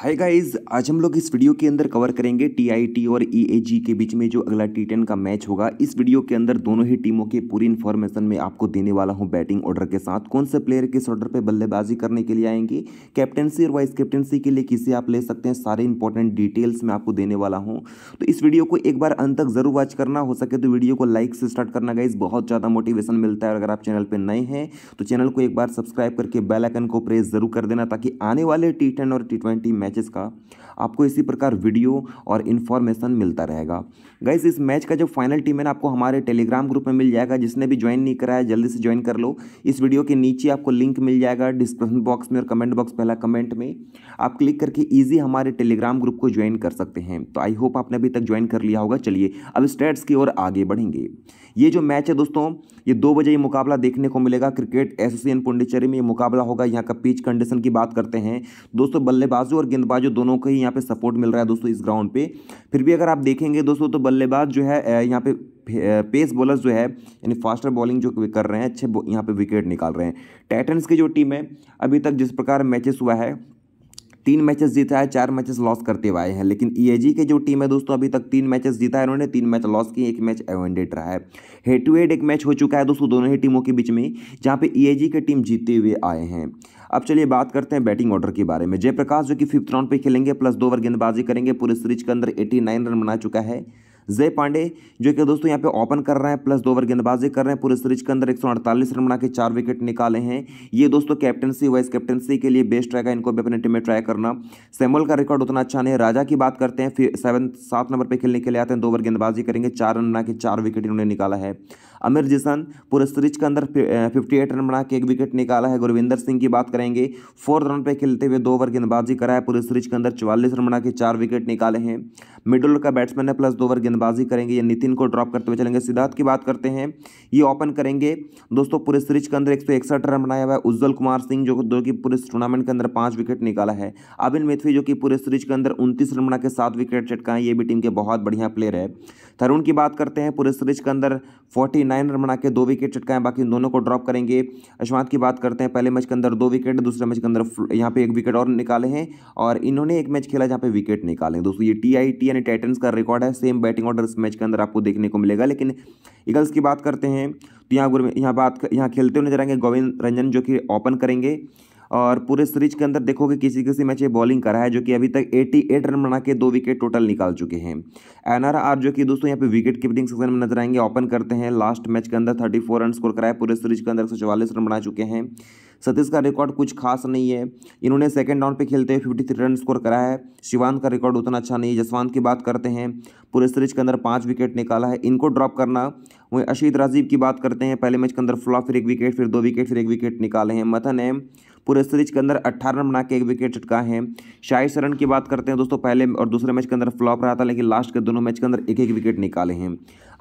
hi guys आज हम लोग इस वीडियो के अंदर कवर करेंगे टीआईटी और ईएजी e के बीच में जो अगला टी टेन का मैच होगा इस वीडियो के अंदर दोनों ही टीमों की पूरी इन्फॉर्मेशन मैं आपको देने वाला हूं बैटिंग ऑर्डर के साथ कौन से प्लेयर किस ऑर्डर पे बल्लेबाजी करने के लिए आएंगे कैप्टनसी और वाइस कैप्टनसी के लिए किसे आप ले सकते हैं सारे इंपॉर्टेंट डिटेल्स मैं आपको देने वाला हूँ तो इस वीडियो को एक बार अंत तक जरूर वॉच करना हो सके तो वीडियो को लाइक से स्टार्ट करना गाइज बहुत ज़्यादा मोटिवेशन मिलता है अगर आप चैनल पर नए हैं तो चैनल को एक बार सब्सक्राइब करके बेलाइकन को प्रेस जरूर कर देना ताकि आने वाले टी और टी ट्वेंटी मैचेस का आपको इसी प्रकार वीडियो और इन्फॉर्मेशन मिलता रहेगा गाइज इस मैच का जो फाइनल टीम है ना आपको हमारे टेलीग्राम ग्रुप में मिल जाएगा जिसने भी ज्वाइन नहीं कराया जल्दी से ज्वाइन कर लो इस वीडियो के नीचे आपको लिंक मिल जाएगा डिस्क्रिप्शन बॉक्स में और कमेंट बॉक्स पहला कमेंट में आप क्लिक करके ईजी हमारे टेलीग्राम ग्रुप को ज्वाइन कर सकते हैं तो आई होप आपने अभी तक ज्वाइन कर लिया होगा चलिए अब स्टेट्स की ओर आगे बढ़ेंगे ये जो मैच है दोस्तों ये दो बजे ये मुकाबला देखने को मिलेगा क्रिकेट एसोसिएशन पुंडिचेरी में ये मुकाबला होगा यहाँ का पिच कंडीशन की बात करते हैं दोस्तों बल्लेबाजों और गेंदबाजों दोनों को ही यहाँ पे सपोर्ट मिल रहा है दोस्तों इस ग्राउंड पे फिर भी अगर आप देखेंगे दोस्तों तो बल्लेबाज जो है यहाँ पे पेस बॉलर जो है यानी फास्टर बॉलिंग जो कर रहे हैं अच्छे यहाँ पे विकेट निकाल रहे हैं टाइटन्स की जो टीम है अभी तक जिस प्रकार मैचेस हुआ है तीन मैचेस जीता है चार मैचेस लॉस करते हुए आए हैं लेकिन ईएजी e के जो टीम है दोस्तों अभी तक तीन मैचेस जीता है उन्होंने तीन मैच लॉस किए एक मैच एवेंडेड रहा है हेड टू हेड एक मैच हो चुका है दोस्तों दोनों ही टीमों के बीच में जहां पे ईएजी e की टीम जीते हुए आए हैं अब चलिए बात करते हैं बैटिंग ऑर्डर के बारे में जयप्रकाश जो कि फिफ्थ राउंड पे खेलेंगे प्लस दो ओवर गेंदबाजी करेंगे पूरे सीरीज के अंदर एटी नाइन रन बना चुका है जय पांडे जो कि दोस्तों यहाँ पे ओपन कर रहे हैं प्लस दो ओवर गेंदबाजी कर रहे हैं पूरे सीरीज के अंदर 148 रन बना के चार विकेट निकाले हैं ये दोस्तों कैप्टनसी वाइस कैप्टनसी के लिए बेस्ट रहेगा इनको भी अपने टीम में ट्राई करना सैमुअल का रिकॉर्ड उतना अच्छा नहीं है राजा की बात करते हैं फिर सेवन सात नंबर पर खेलने के लिए आते हैं दो ओवर गेंदबाजी करेंगे चार रन बना के चार विकेट इन्होंने निकाला है अमिर जिसन पूरे सीरीज के अंदर फिफ्टी एट रन बना के एक विकेट निकाला है गुरविंदर सिंह की बात करेंगे फोर्थ रन पर खेलते हुए दो ओवर गेंदबाजी करा है पूरे सीरीज के अंदर चवालीस रन बना के चार विकेट निकाले हैं मिडल का बैट्समैन है प्लस दो ओवर गेंदबाजी करेंगे ये नितिन को ड्रॉप करते हुए चलेंगे सिद्धार्थ की बात करते हैं ये ओपन करेंगे दोस्तों पूरे सीरीज के अंदर एक रन बनाया हुआ है उज्जवल कुमार सिंह जो दो की पूरे टूर्नामेंट के अंदर पाँच विकेट निकाला है अबिन मेथवी जो कि पूरे सीरीज के अंदर उनतीस रन बना के सात विकेट चटकाए ये भी टीम के बहुत बढ़िया प्लेयर है तरुण की बात करते हैं पूरे सीरीज के अंदर फोर्टी नाइन रन बना के दो विकेट चटकाएं बाकी दोनों को ड्रॉप करेंगे अश्वात की बात करते हैं पहले मैच के अंदर दो विकेट दूसरे मैच के अंदर यहाँ पे एक विकेट और निकाले हैं और इन्होंने एक मैच खेला जहाँ पे विकेट निकाले दोस्तों ये टी आई टी यानी टाइटन्स का रिकॉर्ड है सेम बैटिंग ऑर्डर इस मैच के अंदर आपको देखने को मिलेगा लेकिन ईगल्स की बात करते हैं तो यहाँ यहाँ बात यहाँ खेलते हुए नजर आएंगे गोविंद रंजन जो कि ओपन करेंगे और पूरे सीरीज के अंदर देखोगे किसी किसी मैच ये बॉलिंग करा है जो कि अभी तक 88 रन बना के दो विकेट टोटल निकाल चुके हैं एन आर जो कि दोस्तों यहाँ पे विकेट कीपिंग सेक्शन में नजर आएंगे ओपन करते हैं लास्ट मैच के अंदर थर्टी रन स्कोर कराए पूरे सीरीज के अंदर एक रन बना चुके हैं सतीश का रिकॉर्ड कुछ खास नहीं है इन्होंने सेकंड राउंड पे खेलते हुए फिफ्टी थ्री रन स्कोर करा है शिवान का रिकॉर्ड उतना अच्छा नहीं है जसवान की बात करते हैं पूरे सीरीज के अंदर पाँच विकेट निकाला है इनको ड्रॉप करना वहीं अशीद राजीव की बात करते हैं पहले मैच के अंदर फ्लॉप फिर एक विकेट फिर दो विकेट फिर एक विकेट निकाले हैं मथन ने पूरे सीरीज के अंदर अट्ठारह रन बना के एक विकेट चटका है शाहिद सरन की बात करते हैं दोस्तों पहले और दूसरे मैच के अंदर फ्लॉप रहा था लेकिन लास्ट के दोनों मैच के अंदर एक एक विकेट निकाले हैं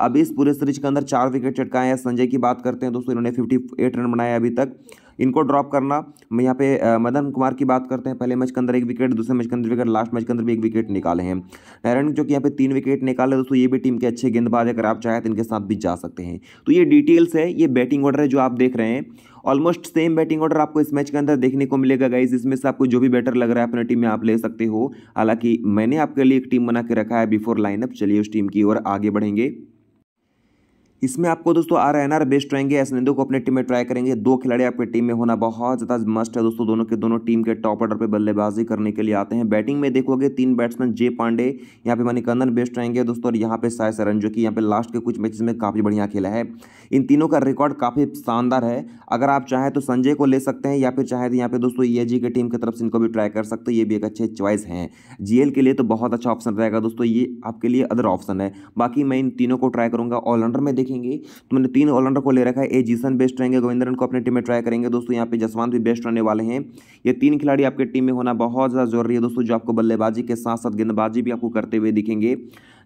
अब इस पूरे सीरीज के अंदर चार विकेट चटकाए हैं संजय की बात करते हैं दोस्तों इन्होंने फिफ्टी एट रन बनाए अभी तक इनको ड्रॉप करना मैं यहाँ पे मदन कुमार की बात करते हैं पहले मैच के अंदर एक विकेट दूसरे मैच के अंदर विकेट लास्ट मैच के अंदर भी एक विकेट निकाले हैं नारायण जो कि यहाँ पे तीन विकेट निकाले दोस्तों ये भी टीम के अच्छे गेंदबाज अगर आप चाहें तो इनके साथ भी जा सकते हैं तो ये डिटेल्स है ये बैटिंग ऑर्डर है जो आप देख रहे हैं ऑलमोस्ट सेम बैटिंग ऑर्डर आपको इस मैच के अंदर देखने को मिलेगा गाइज इसमें से आपको जो भी बेटर लग रहा है अपने टीम में आप ले सकते हो हालांकि मैंने आपके लिए एक टीम बना के रखा है बिफोर लाइनअप चलिए उस टीम की ओर आगे बढ़ेंगे इसमें आपको दोस्तों आर एन आर बेस्ट रहेंगे एस नंदू को अपने टीम में ट्राई करेंगे दो खिलाड़ी आपके टीम में होना बहुत ज़्यादा मस्ट है दोस्तों दोनों के दोनों टीम के टॉप ऑर्डर पे बल्लेबाजी करने के लिए आते हैं बैटिंग में देखोगे तीन बैट्समैन जे पांडे यहाँ पे मणिकंदन बेस्ट रहेंगे दोस्तों और यहाँ पे साय सरन जो कि यहाँ पे लास्ट के कुछ मैचेज में काफ़ी बढ़िया खेला है इन तीनों का रिकॉर्ड काफ़ी शानदार है अगर आप चाहें तो संजय को ले सकते हैं या फिर चाहें तो यहाँ पे दोस्तों ये जी की टीम की तरफ से इनको भी ट्राई कर सकते हैं ये भी एक अच्छे चॉइस हैं जी के लिए तो बहुत अच्छा ऑप्शन रहेगा दोस्तों ये आपके लिए अदर ऑप्शन है बाकी मैं इन तीनों को ट्राई करूँगा ऑलराउंडर में देखेंगे तो मैंने तीन ऑलराउंडर को ले रखा है ए जीसन बेस्ट रहेंगे गोविंदरन को अपनी टीम में ट्राई करेंगे दोस्तों यहाँ पे जसवंत भी बेस्ट रहने वाले हैं ये तीन खिलाड़ी आपके टीम में होना बहुत ज़्यादा जरूरी है दोस्तों जो आपको बल्लेबाजी के साथ साथ गेंदबाजी भी आपको करते हुए दिखेंगे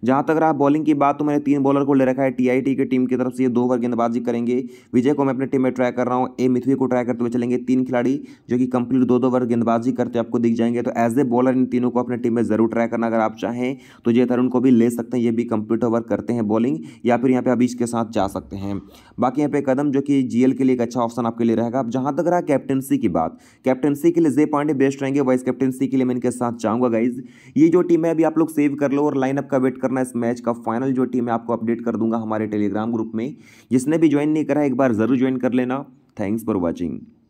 जहां तक रहा बॉलिंग की बात तो मैंने तीन बॉलर को ले रखा है टीआईटी की टीम की तरफ से ये दो ओवर गेंदबाजी करेंगे विजय को मैं अपनी टीम में ट्राई कर रहा हूँ ए मिथ्वी को ट्राई करते हुए चलेंगे तीन खिलाड़ी जो कि कंप्लीट दो दो ओवर गेंदबाजी करते आपको दिख जाएंगे तो एज ए बॉलर इन तीनों को अपने टीम में जरूर ट्राई करना अगर आप चाहें तो जय तरुण को भी ले सकते हैं ये भी कंप्लीट ओवर करते हैं बॉलिंग या फिर यहाँ पे अभी इसके साथ जा सकते हैं बाकी यहाँ पे कदम जो कि जीएल के लिए एक अच्छा ऑप्शन आपके लिए रहेगा अब जहाँ तक रहा कैप्टनसी की बात कैप्टनसी के लिए जे पांडे बेस्ट रहेंगे वाइस कैप्टनसी के लिए मैं इनके साथ जाऊँगा गाइज ये जो टीम है अभी आप लोग सेव कर लो और लाइनअप का वेट कर करना इस मैच का फाइनल जो टीम है आपको अपडेट कर दूंगा हमारे टेलीग्राम ग्रुप में जिसने भी ज्वाइन नहीं करा एक बार ज़रूर ज्वाइन कर लेना थैंक्स फॉर वॉचिंग